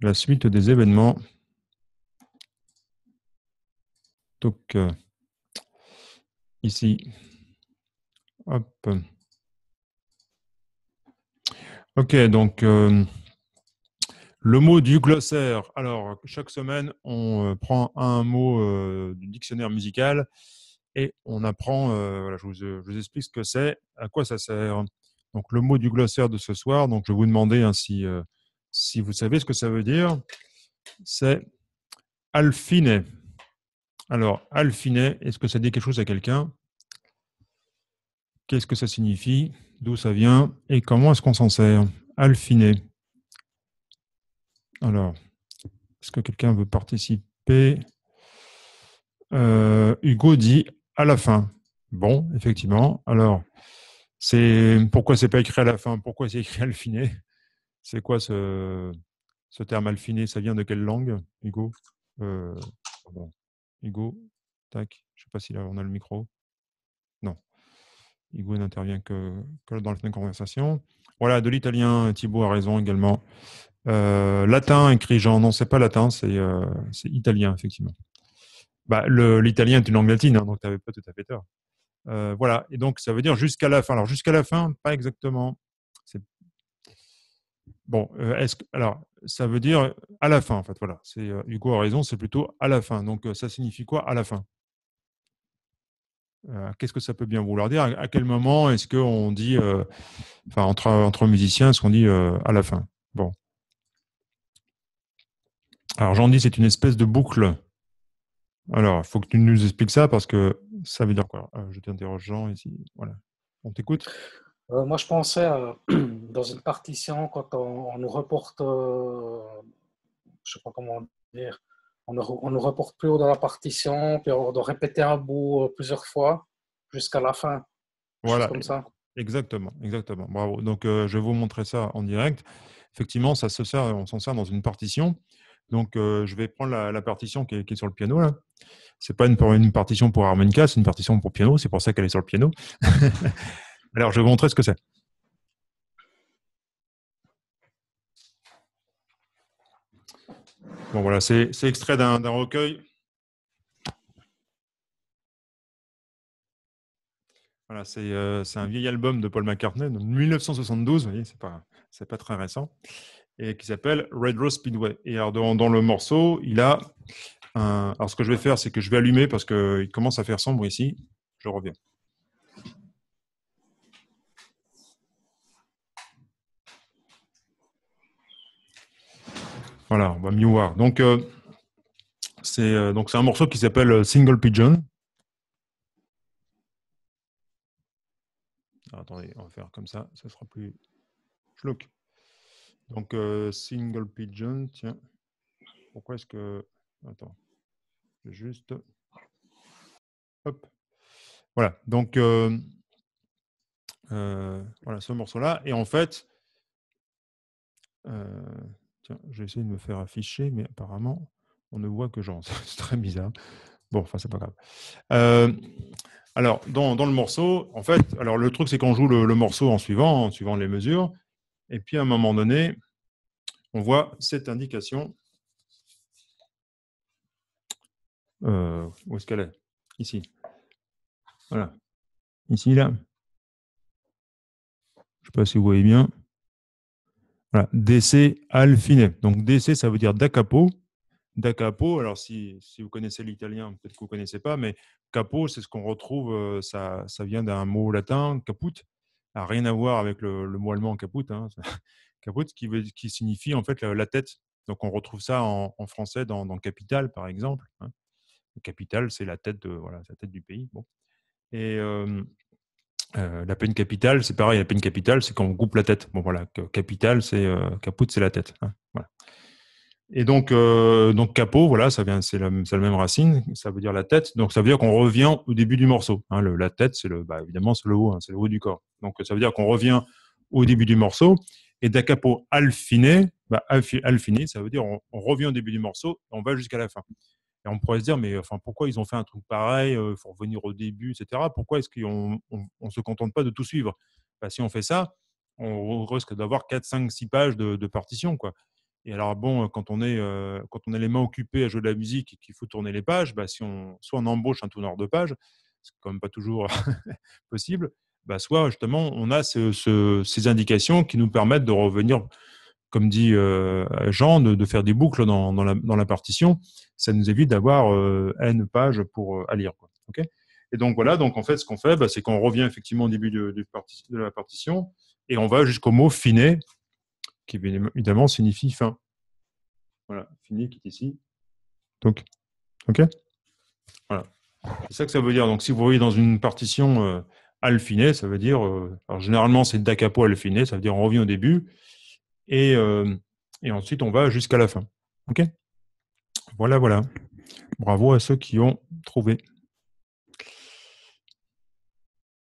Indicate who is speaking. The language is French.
Speaker 1: la suite des événements. Donc, euh, ici. Hop. Ok, donc euh, le mot du glossaire. Alors, chaque semaine, on euh, prend un mot du dictionnaire musical et on apprend, voilà, je vous, explique ce que c'est, à quoi ça sert. Donc, le mot du glossaire de ce soir, donc je vais vous demander ainsi hein, si vous savez ce que ça veut dire, c'est alfiné. Alors, alfiné, est-ce que ça dit quelque chose à quelqu'un Qu'est-ce que ça signifie D'où ça vient Et comment est-ce qu'on s'en sert Alfiné. Alors, est-ce que quelqu'un veut participer euh, Hugo dit à la fin. Bon, effectivement. Alors, c'est pourquoi c'est pas écrit à la fin Pourquoi c'est écrit alfiné c'est quoi ce, ce terme alfiné » Ça vient de quelle langue, Hugo euh, Hugo, tac, je ne sais pas si on a le micro. Non. Hugo n'intervient que, dans la conversation. Voilà, de l'italien, Thibaut a raison également. Euh, latin, écrit Jean. Non, c'est pas latin, c'est euh, italien, effectivement. Bah, l'italien est une langue latine, hein, donc tu n'avais pas tout à fait tort. voilà, et donc ça veut dire jusqu'à la fin. Alors jusqu'à la fin, pas exactement. Bon, euh, est-ce que, alors, ça veut dire euh, à la fin, en fait. Voilà, c'est euh, Hugo a raison, c'est plutôt à la fin. Donc, ça signifie quoi à la fin Qu'est-ce que ça peut bien vouloir dire À quel moment est-ce qu'on dit, enfin, entre, entre musiciens, est-ce qu'on dit à la fin Bon. Alors, j'en dis, c'est une espèce de boucle. Alors, il faut que tu nous expliques ça parce que ça veut dire quoi Je t'interroge, Jean, ici. Voilà. On t'écoute euh, moi, je pensais euh, dans une partition, quand on, nous reporte, euh, je ne sais pas comment dire, on, nous reporte plus haut dans la partition, puis on doit répéter un bout plusieurs fois jusqu'à la fin. Voilà. Comme ça. Exactement, exactement. Bravo. Donc, je vais vous montrer ça en direct. Effectivement, ça se sert, on s'en sert dans une partition. Donc, je vais prendre la, partition qui est, sur le piano là c'est pas une, une, partition pour harmonica, c'est une partition pour piano, c'est pour ça qu'elle est sur le piano. Alors, je vais vous montrer ce que c'est. Bon, voilà, c'est extrait d'un recueil. Voilà, euh, c'est un vieil album de Paul McCartney de 1972, vous voyez, c'est pas, pas très récent, et qui s'appelle Red Rose Speedway. Et alors, dans, dans, le morceau, il a. Un... Alors, ce que je vais faire, c'est que je vais allumer parce qu'il commence à faire sombre ici. Je reviens. Voilà, on mieux voir. Donc, c'est un morceau qui s'appelle euh, Single Pigeon. attendez, on va faire comme ça, ça sera plus flou. Donc, euh, Single Pigeon, tiens. Pourquoi est-ce que. Attends, juste. Hop. Voilà, donc, euh, voilà ce morceau-là. Et en fait, Tiens, j'ai essayé de me faire afficher, mais apparemment, on ne voit que Jean. C'est très bizarre. Bon, enfin, c'est pas grave. Euh, alors, dans, le morceau, en fait, alors le truc, c'est qu'on joue le, morceau en suivant, suivant les mesures. Et puis, à un moment donné, on voit cette indication. Euh, où est-ce qu'elle est Ici. Voilà. Ici, là. Je ne sais pas si vous voyez bien. DC al fine. Donc DC, ça veut dire da capo. Da capo, alors si, vous connaissez l'italien, peut-être que vous ne connaissez pas, mais capo, c'est ce qu'on retrouve, euh, ça, ça vient d'un mot latin, caput, a ah, rien à voir avec le, mot allemand caput, hein. caput qui, veut, qui signifie en fait la, tête. Donc on retrouve ça en, français dans, dans, Capital, par exemple. Hein. Capital, c'est la tête de voilà, la tête du pays. Bon. Et euh, euh, la peine capitale, c'est pareil, la peine capitale, c'est quand on coupe la tête. Bon voilà, capital, c'est euh, c'est la tête. Hein, et donc, euh, donc capot, voilà, ça vient, c'est la, même racine, ça veut dire la tête. Donc ça veut dire qu'on revient au début du morceau. Hein, la tête, c'est le, bah, évidemment, c'est le haut, hein, c'est le haut du corps. Donc ça veut dire qu'on revient au début du morceau. Et da capo bah, al fine, ça veut dire on, revient au début du morceau, on va jusqu'à la fin. Et on pourrait se dire, mais enfin, pourquoi ils ont fait un truc pareil Il faut revenir au début, etc. Pourquoi est-ce qu'on ne se contente pas de tout suivre bah, Si on fait ça, on risque d'avoir 4, 5, 6 pages de, partition. Quoi. Et alors, bon, quand on, est, quand on a les mains occupées à jouer de la musique et qu'il faut tourner les pages, bah, si on, soit on embauche un tourneur de pages, n'est quand même pas toujours possible, bah, soit justement on a ces indications qui nous permettent de revenir comme dit euh, Jean, de, faire des boucles dans, la, partition. Ça nous évite d'avoir euh, N pages pour euh, à lire. et donc voilà, donc en fait, ce qu'on fait, bah, c'est qu'on revient effectivement au début de, la partition et on va jusqu'au mot finé », qui évidemment signifie fin. Voilà, fini qui est ici. Donc, OK Voilà. C'est ça que ça veut dire. Donc, si vous voyez dans une partition al finé, ça veut dire. alors, généralement, c'est dacapo al finé. ça veut dire on revient au début. Euh, et, ensuite on va jusqu'à la fin. OK Voilà, voilà. Bravo à ceux qui ont trouvé.